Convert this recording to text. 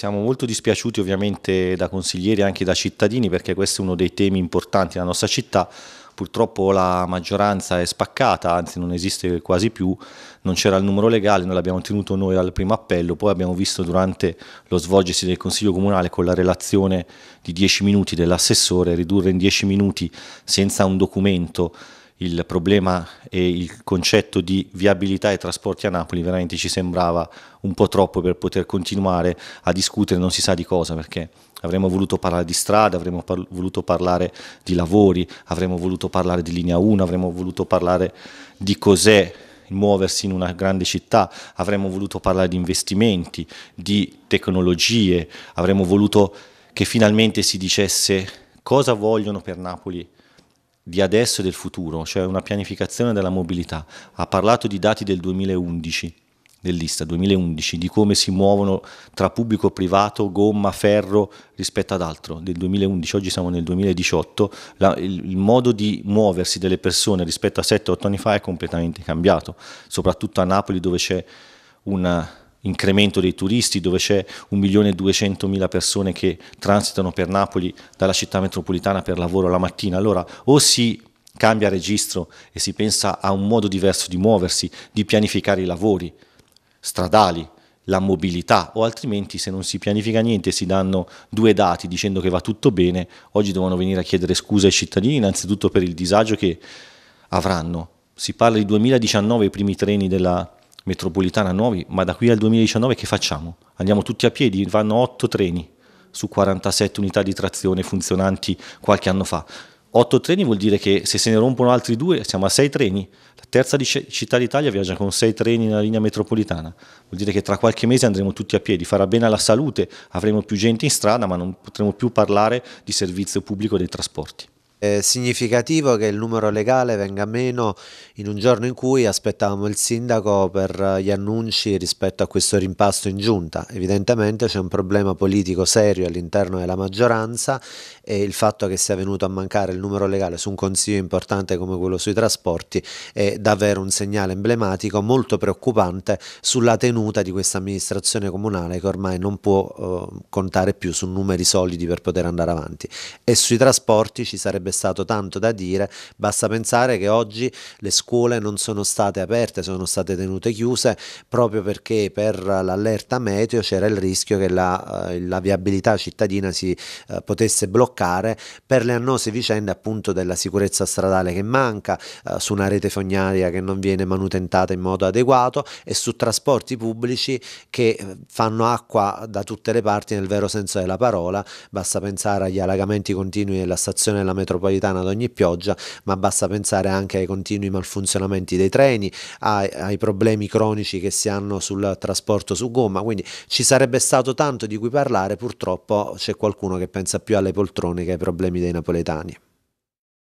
Siamo molto dispiaciuti ovviamente da consiglieri e anche da cittadini perché questo è uno dei temi importanti della nostra città. Purtroppo la maggioranza è spaccata, anzi non esiste quasi più, non c'era il numero legale, noi l'abbiamo tenuto noi al primo appello, poi abbiamo visto durante lo svolgersi del Consiglio Comunale con la relazione di 10 minuti dell'assessore ridurre in 10 minuti senza un documento il problema e il concetto di viabilità e trasporti a Napoli veramente ci sembrava un po' troppo per poter continuare a discutere non si sa di cosa perché avremmo voluto parlare di strada, avremmo par voluto parlare di lavori, avremmo voluto parlare di linea 1, avremmo voluto parlare di cos'è muoversi in una grande città, avremmo voluto parlare di investimenti, di tecnologie, avremmo voluto che finalmente si dicesse cosa vogliono per Napoli di adesso e del futuro, cioè una pianificazione della mobilità. Ha parlato di dati del 2011, dell'Ista 2011, di come si muovono tra pubblico, e privato, gomma, ferro rispetto ad altro. Del 2011, oggi siamo nel 2018, la, il, il, modo di muoversi delle persone rispetto a 7-8 anni fa è completamente cambiato, soprattutto a Napoli dove c'è una incremento dei turisti, dove c'è 1.200.000 persone che transitano per Napoli dalla città metropolitana per lavoro la mattina. Allora o si cambia registro e si pensa a un modo diverso di muoversi, di pianificare i lavori stradali, la mobilità o altrimenti se non si pianifica niente si danno due dati dicendo che va tutto bene, oggi devono venire a chiedere scusa ai cittadini innanzitutto per il disagio che avranno. Si parla di 2019 i primi treni della metropolitana nuovi, ma da qui al 2019 che facciamo? Andiamo tutti a piedi, vanno 8 treni su 47 unità di trazione funzionanti qualche anno fa. 8 treni vuol dire che se se ne rompono altri due siamo a 6 treni. La terza città d'Italia viaggia con 6 treni nella linea metropolitana. Vuol dire che tra qualche mese andremo tutti a piedi, farà bene alla salute, avremo più gente in strada, ma non potremo più parlare di servizio pubblico dei trasporti. È significativo che il numero legale venga meno in un giorno in cui aspettavamo il sindaco per eh, gli annunci rispetto a questo rimpasto in giunta. Evidentemente c'è un problema politico serio all'interno della maggioranza e il fatto che sia venuto a mancare il numero legale su un consiglio importante come quello sui trasporti è davvero un segnale emblematico molto preoccupante sulla tenuta di questa amministrazione comunale che ormai non può eh, contare più su numeri solidi per poter andare avanti e sui trasporti ci sarebbe sarebbe stato tanto da dire, basta pensare che oggi le scuole non sono state aperte, sono state tenute chiuse proprio perché per l'allerta meteo c'era il rischio che la, eh, la viabilità cittadina si eh, potesse bloccare per le annose vicende appunto della sicurezza stradale che manca, eh, su una rete fognaria che non viene manutentata in modo adeguato e su trasporti pubblici che eh, fanno acqua da tutte le parti nel vero senso della parola, basta pensare agli allagamenti continui della stazione della metropolitana metropolitana ad ogni pioggia, ma basta pensare anche ai continui malfunzionamenti dei treni, ai, ai problemi cronici che si hanno sul trasporto su gomma, quindi ci sarebbe stato tanto di cui parlare, purtroppo c'è qualcuno che pensa più alle poltrone che ai problemi dei napoletani.